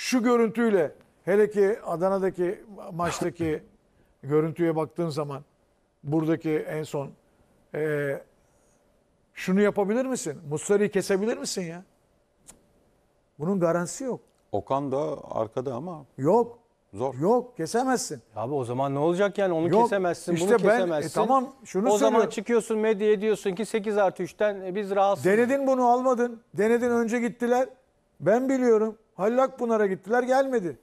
şu görüntüyle hele ki Adana'daki maçtaki görüntüye baktığın zaman buradaki en son e, şunu yapabilir misin? Muslera'yı kesebilir misin ya? Bunun garantisi yok. Okan da arkada ama. Yok. Zor. Yok kesemezsin. Abi o zaman ne olacak yani onu Yok, kesemezsin işte bunu e, kesemezsin. e, tamam şunu O söylüyorum. zaman çıkıyorsun medyaya diyorsun ki 8 artı 3'ten e, biz rahatsız. Denedin bunu almadın. Denedin önce gittiler. Ben biliyorum. Hallak Pınar'a gittiler gelmedi.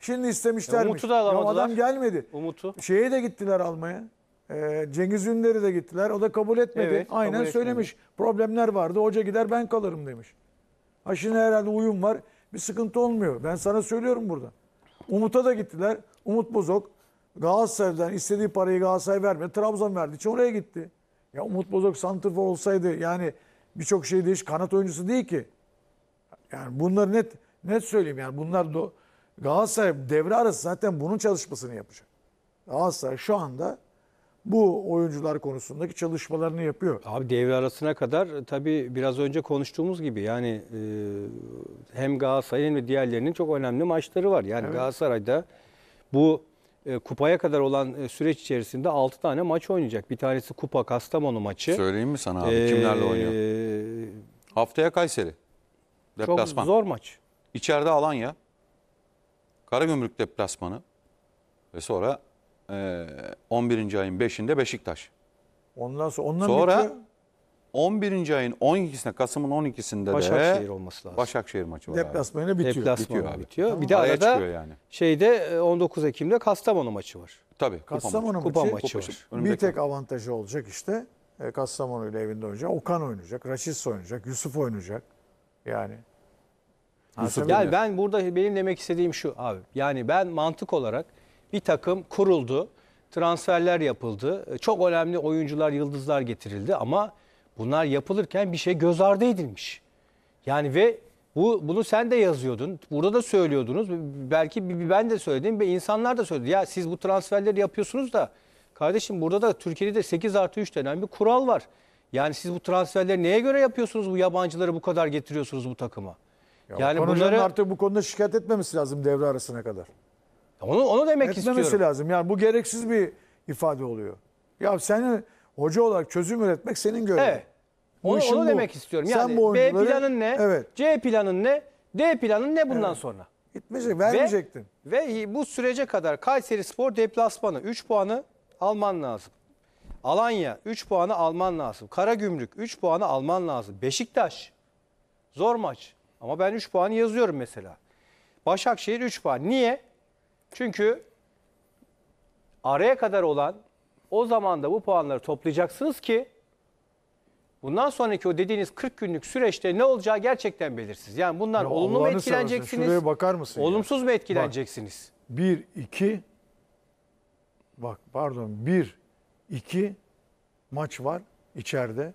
Şimdi istemişler. Umut'u da alamadılar. Ya adam gelmedi. Umut'u. Şeyi de gittiler almaya. Ee, Cengiz Ünder'i de gittiler. O da kabul etmedi. Evet, Aynen kabul söylemiş. Etmedi. Problemler vardı. Hoca gider ben kalırım demiş. Ha şimdi herhalde uyum var. Bir sıkıntı olmuyor. Ben sana söylüyorum burada. Umut'a da gittiler. Umut Bozok Galatasaray'dan istediği parayı Galatasaray vermedi. Trabzon verdi. çünkü oraya gitti. Ya Umut Bozok santrfor olsaydı yani birçok şey değiş. kanat oyuncusu değil ki. Yani bunlar net net söyleyeyim yani bunlar da Galatasaray devre arası zaten bunun çalışmasını yapacak. Galatasaray şu anda bu oyuncular konusundaki çalışmalarını yapıyor. Abi devre arasına kadar e, tabii biraz önce konuştuğumuz gibi yani e, hem Galatasaray'ın hem diğerlerinin çok önemli maçları var. Yani evet. Galatasaray'da bu e, kupaya kadar olan e, süreç içerisinde 6 tane maç oynayacak. Bir tanesi kupa Kastamonu maçı. Söyleyeyim mi sana abi ee, kimlerle oynuyor? E, Haftaya Kayseri. Deplasman. Çok zor maç. İçeride Alanya, Karagümrük deplasmanı ve sonra e, 11. ayın 5'inde Beşiktaş. Ondan sonra ondan sonra bitiyor. 11. ayın 12'sinde Kasım'ın 12'sinde Başakşehir de Başakşehir olması lazım. Başakşehir maçı var. Deplasmanı bitiyor. Deplasmanı bitiyor. Abi. bitiyor. Bir de Araya arada yani. şeyde 19 e, Ekim'de Kastamonu maçı var. Tabii. Kastamonu kupa maçı, kupa maçı, var. Bir tek avantajı olacak işte. E, Kastamonu ile evinde oynayacak. Okan oynayacak. Raşit oynayacak. Yusuf oynayacak. Yani Yusuf yani ya. ben burada benim demek istediğim şu abi. Yani ben mantık olarak bir takım kuruldu, transferler yapıldı. E, çok önemli oyuncular, yıldızlar getirildi ama bunlar yapılırken bir şey göz ardı edilmiş. Yani ve bu bunu sen de yazıyordun. Burada da söylüyordunuz. Belki ben de söyledim ve insanlar da söyledi. Ya siz bu transferleri yapıyorsunuz da kardeşim burada da Türkiye'de 8 artı 3 denen bir kural var. Yani siz bu transferleri neye göre yapıyorsunuz? Bu yabancıları bu kadar getiriyorsunuz bu takıma yani bunları artık bu konuda şikayet etmemesi lazım devre arasına kadar. Onu onu demek etmemesi istiyorum. Etmemesi lazım. Yani bu gereksiz bir ifade oluyor. Ya senin hoca olarak çözüm üretmek senin görevin. Evet. Bu onu, onu bu. demek istiyorum. Sen yani bu B planın ne? Evet. C planın ne? D planın ne bundan evet. sonra? Gitmeyecek, vermeyecektin. Ve, ve bu sürece kadar Kayseri Spor deplasmanı 3 puanı alman lazım. Alanya 3 puanı alman lazım. Karagümrük 3 puanı alman lazım. Beşiktaş zor maç. Ama ben 3 puanı yazıyorum mesela. Başakşehir 3 puan. Niye? Çünkü araya kadar olan o zaman da bu puanları toplayacaksınız ki bundan sonraki o dediğiniz 40 günlük süreçte ne olacağı gerçekten belirsiz. Yani bundan ya olumlu mu etkileneceksiniz? şuraya bakar mısın? Olumsuz mu etkileneceksiniz? 1 2 Bak pardon 1 2 maç var içeride.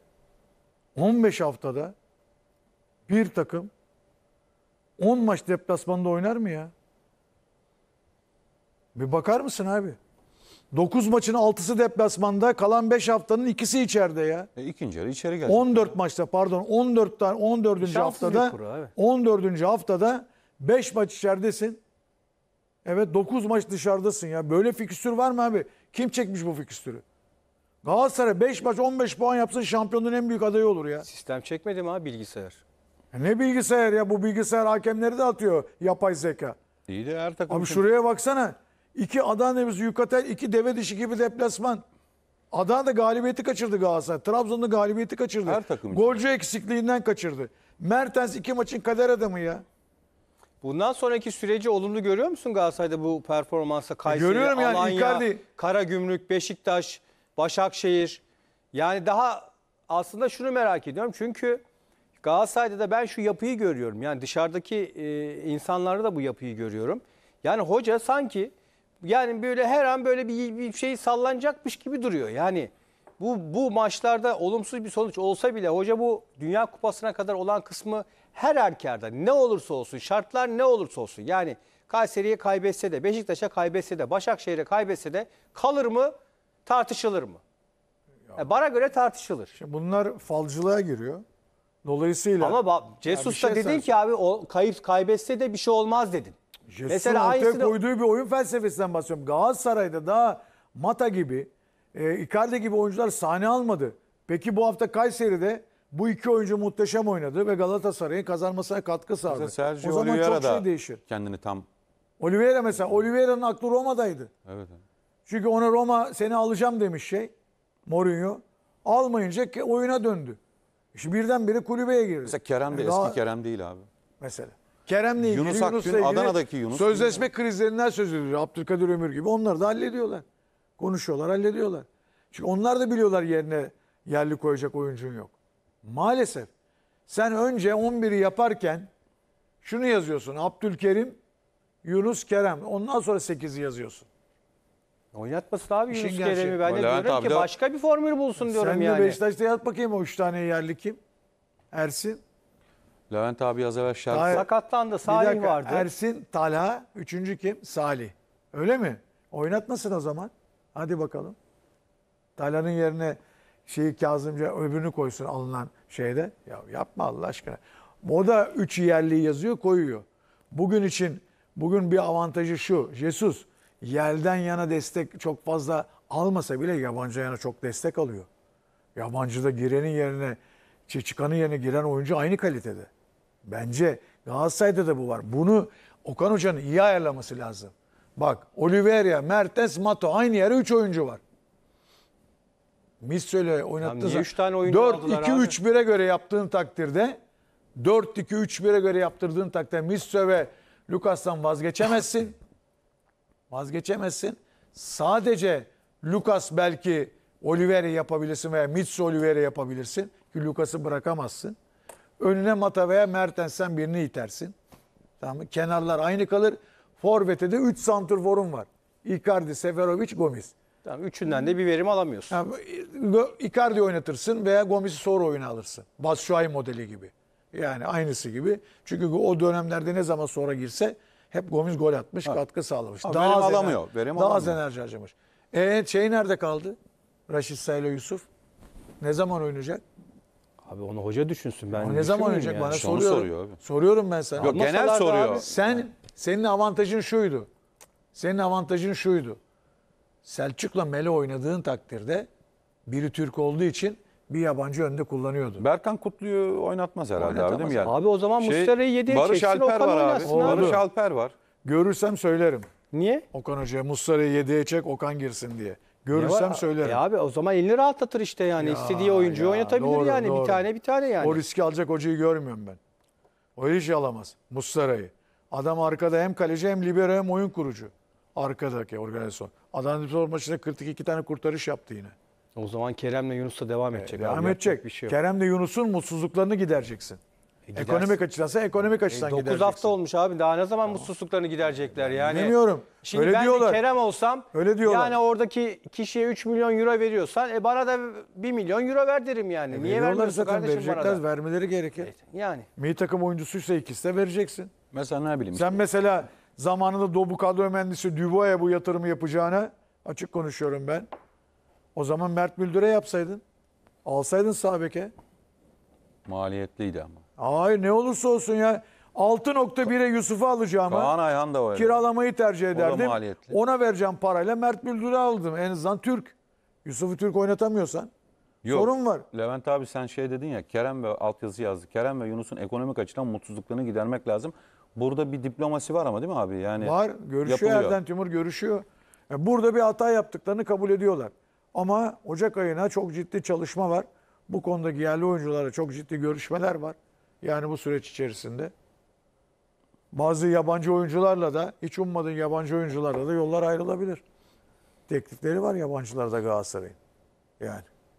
15 haftada bir takım 10 maç deplasmanda oynar mı ya? Bir bakar mısın abi? 9 maçın 6'sı deplasmanda, kalan 5 haftanın ikisi içeride ya. E, ikinci yarı içeri geldi. 14 ya. maçta pardon 14 tane 14. Şanssız haftada 14. haftada 5 maç içeridesin. Evet 9 maç dışarıdasın ya. Böyle fikstür var mı abi? Kim çekmiş bu fikstürü? Galatasaray 5 maç 15 puan yapsın şampiyonun en büyük adayı olur ya. Sistem çekmedi mi abi bilgisayar? E ne bilgisayar ya bu bilgisayar hakemleri de atıyor yapay zeka. İyi de her takım. Abi şuraya baksana. İki Adana biz Yukatel, iki deve dişi gibi deplasman. Adana da galibiyeti kaçırdı Galatasaray. Trabzon da galibiyeti kaçırdı. Her takım için. Golcü eksikliğinden kaçırdı. Mertens iki maçın kader adamı ya. Bundan sonraki süreci olumlu görüyor musun Galatasaray'da bu performansa? E, Kayseri, Görüyorum yani Alanya, Icardi. Karagümrük, Beşiktaş, Başakşehir. Yani daha aslında şunu merak ediyorum. Çünkü Galatasaray'da da ben şu yapıyı görüyorum. Yani dışarıdaki e, insanlarda da bu yapıyı görüyorum. Yani hoca sanki yani böyle her an böyle bir, bir şey sallanacakmış gibi duruyor. Yani bu bu maçlarda olumsuz bir sonuç olsa bile hoca bu Dünya Kupası'na kadar olan kısmı her erkerde ne olursa olsun şartlar ne olursa olsun yani Kayseri'ye kaybetse de Beşiktaş'a kaybetse de Başakşehir'e kaybetse de kalır mı tartışılır mı? Yani e, bana göre tartışılır. Şimdi bunlar falcılığa giriyor. Dolayısıyla Ama bak Cesus'ta şey dedin sen- ki abi o kayıp kaybetse de bir şey olmaz dedin. Jesus'un Mesela ortaya aynısını koyduğu bir oyun felsefesinden bahsediyorum. Galatasaray'da daha Mata gibi, e, Icardi gibi oyuncular sahne almadı. Peki bu hafta Kayseri'de bu iki oyuncu muhteşem oynadı ve Galatasaray'ın kazanmasına katkı sağladı. Sergio o zaman Oliveira çok şey değişir. kendini tam Oliveira mesela, Oliveira'nın aklı Roma'daydı. evet. Çünkü ona Roma seni alacağım demiş şey Mourinho. Almayınca ki oyuna döndü. Şimdi birdenbire kulübeye girdi. Mesela Kerem de yani eski daha... Kerem değil abi. Mesela. Kerem'le ilgili Yunus Akgün, ilgili Adana'daki Yunus. Sözleşme Yunus. krizlerinden söz ediliyor. Abdülkadir Ömür gibi. Onları da hallediyorlar. Konuşuyorlar, hallediyorlar. Çünkü onlar da biliyorlar yerine yerli koyacak oyuncun yok. Maalesef. Sen önce 11'i yaparken şunu yazıyorsun. Abdülkerim, Yunus, Kerem. Ondan sonra 8'i yazıyorsun. Oynatmasın abi İşin Yunus Kerem'i. Ben de Levent diyorum abi ki de- başka bir formül bulsun diyorum Sen yani. de Beşiktaş'ta yat bakayım o üç tane yerli kim? Ersin. Levent abi az evvel şarkı Hayır. Sakatlandı. bir Salih dakika. vardı. Ersin, Talha. Üçüncü kim? Salih. Öyle mi? Oynatmasın o zaman. Hadi bakalım. Talha'nın yerine şeyi Kazımca öbürünü koysun alınan şeyde. Ya yapma Allah aşkına. O da üç yerli yazıyor koyuyor. Bugün için bugün bir avantajı şu. Jesus Yelden yana destek çok fazla almasa bile yabancı yana çok destek alıyor. Yabancıda girenin yerine çıkanın yerine giren oyuncu aynı kalitede. Bence Galatasaray'da da bu var. Bunu Okan Hoca'nın iyi ayarlaması lazım. Bak Oliveira, Mertens, Mato aynı yere 3 oyuncu var. Misrel'e oynattığın zaman 4-2-3-1'e göre yaptığın takdirde 4-2-3-1'e göre yaptırdığın takdirde Misre ve Lukas'tan vazgeçemezsin. Vazgeçemezsin. Sadece Lucas belki Oliveira yapabilirsin veya Mitsu Oliveira yapabilirsin. Ki Lucas'ı bırakamazsın. Önüne Mata veya Mertensen birini itersin. Tamam mı? Kenarlar aynı kalır. Forvet'e de 3 santrforum var. Icardi, Seferovic, Gomis. Tamam, üçünden de bir verim alamıyorsun. Yani, Icardi oynatırsın veya Gomis'i sonra oyuna alırsın. Batshuayi modeli gibi. Yani aynısı gibi. Çünkü o dönemlerde ne zaman sonra girse hep Gomez gol atmış, ha. katkı sağlamış. Ha, daha verim az alamıyor. Enerji, verim daha alamıyor. az enerji harcamış. E şey nerede kaldı? Raşit Sayla Yusuf. Ne zaman oynayacak? Abi onu hoca düşünsün. Ben ne zaman oynayacak yani. bana işte soruyorum. Soruyor abi. soruyorum ben sana. Yok, genel soruyor. Abi, sen senin avantajın şuydu. Senin avantajın şuydu. Selçuk'la Mele oynadığın takdirde biri Türk olduğu için bir yabancı yönde kullanıyordu. Berkan Kutlu'yu oynatmaz herhalde Oynatamaz. abi değil mi? Yani? Abi o zaman şey, Muslera'yı yediye Barış çeksin Alper Okan var abi. abi. Barış Alper var. Görürsem söylerim. Niye? Okan Hoca'ya Muslera'yı yediye çek Okan girsin diye. Görürsem söylerim. E abi o zaman elini rahatlatır işte yani. Ya, İstediği oyuncuyu ya, oynatabilir doğru, yani. Doğru. Bir tane bir tane yani. O riski alacak hocayı görmüyorum ben. O hiç alamaz. Muslera'yı. Adam arkada hem kaleci hem libero hem oyun kurucu. Arkadaki organizasyon. Adana Demirspor maçında 42 tane kurtarış yaptı yine. O zaman Kerem'le Yunus da devam e, edecek. Devam abi, edecek. Bir şey yok. Kerem de Yunus'un mutsuzluklarını gidereceksin. E gidersin. ekonomik e, açıdan ise ekonomik açıdan e, 9 gidereceksin. 9 hafta olmuş abi. Daha ne zaman tamam. mutsuzluklarını giderecekler yani? Bilmiyorum. Şimdi Öyle ben diyorlar. de Kerem olsam Öyle diyorlar. yani oradaki kişiye 3 milyon euro veriyorsan e bana da 1 milyon euro ver derim yani. E, Niye vermiyorsun zaten kardeşim verecekler, bana da? Vermeleri gerekir. Evet, yani. Milli takım oyuncusuysa ikisi de vereceksin. Mesela ne bileyim. Sen işte. mesela zamanında Dobu kadro mühendisi Dubois'a bu yatırımı yapacağına açık konuşuyorum ben. O zaman Mert Müldür'e yapsaydın. Alsaydın Sabek'e. Maliyetliydi ama. Ay ne olursa olsun ya. 6.1'e Yusuf'u alacağıma Kaan Ayhan da var. kiralamayı tercih ederdim. Ona vereceğim parayla Mert Müldür'ü aldım. En azından Türk. Yusuf'u Türk oynatamıyorsan. Yok. Sorun var. Levent abi sen şey dedin ya Kerem ve altyazı yazdı. Kerem ve Yunus'un ekonomik açıdan mutsuzluklarını gidermek lazım. Burada bir diplomasi var ama değil mi abi? Yani Var. Görüşüyor yapılıyor. Erden Timur görüşüyor. Yani e, burada bir hata yaptıklarını kabul ediyorlar. Ama Ocak ayına çok ciddi çalışma var. Bu konudaki yerli oyunculara çok ciddi görüşmeler var. Yani bu süreç içerisinde. Bazı yabancı oyuncularla da hiç ummadığın yabancı oyuncularla da yollar ayrılabilir. Teklifleri var yabancılarda Galatasaray'ın. Yani.